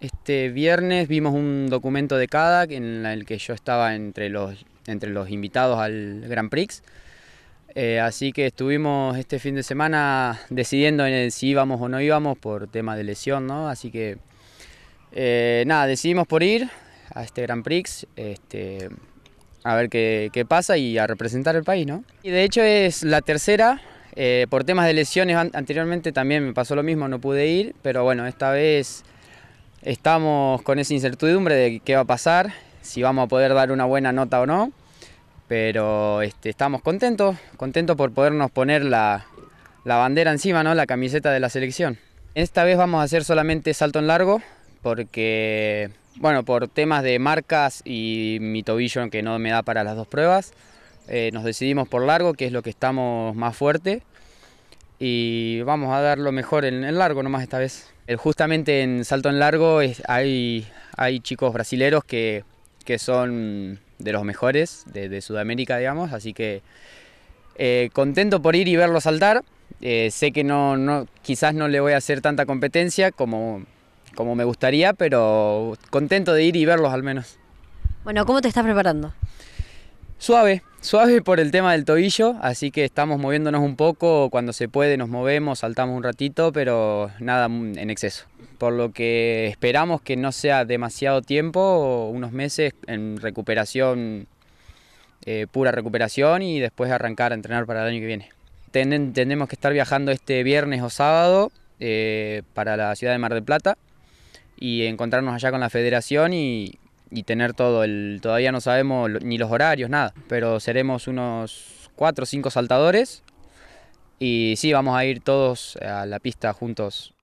este viernes vimos un documento de CADAC en el que yo estaba entre los, entre los invitados al Grand Prix. Eh, así que estuvimos este fin de semana decidiendo si íbamos o no íbamos por tema de lesión, ¿no? Así que eh, nada, decidimos por ir a este Grand Prix. Este, a ver qué, pasa y a representar el país, ¿no? Y de hecho es la tercera, eh, por temas de lesiones anteriormente también me pasó lo mismo, no pude ir, pero bueno, esta vez Estamos con esa incertidumbre de qué va a pasar, si vamos a poder dar una buena nota o no, pero este, estamos contentos, contentos por podernos poner la, bandera encima, ¿no? la camiseta de la selección. Esta vez vamos a hacer solamente salto en largo, porque, bueno, por temas de marcas y mi tobillo que no me da para las dos pruebas, eh, nos decidimos por largo, que es lo que estamos más fuerte y vamos a dar lo mejor en, largo nomás esta vez. Justamente en salto en largo hay, chicos brasileros que, que son de los mejores de, Sudamérica, digamos, así que eh, contento por ir y verlos saltar. Eh, sé que quizás no le voy a hacer tanta competencia como, como me gustaría, pero contento de ir y verlos al menos. Bueno, ¿cómo te estás preparando? Suave, suave por el tema del tobillo, así que estamos moviéndonos un poco, cuando se puede nos movemos, saltamos un ratito, pero nada en exceso. Por lo que esperamos que no sea demasiado tiempo, unos meses en recuperación, eh, pura recuperación y después arrancar a entrenar para el año que viene. Tenemos tendremos que estar viajando este viernes o sábado eh, para la ciudad de Mar del Plata y encontrarnos allá con la federación y y tener todo. El, todavía no sabemos ni los horarios, nada, pero seremos unos 4 o 5 saltadores y sí, vamos a ir todos a la pista juntos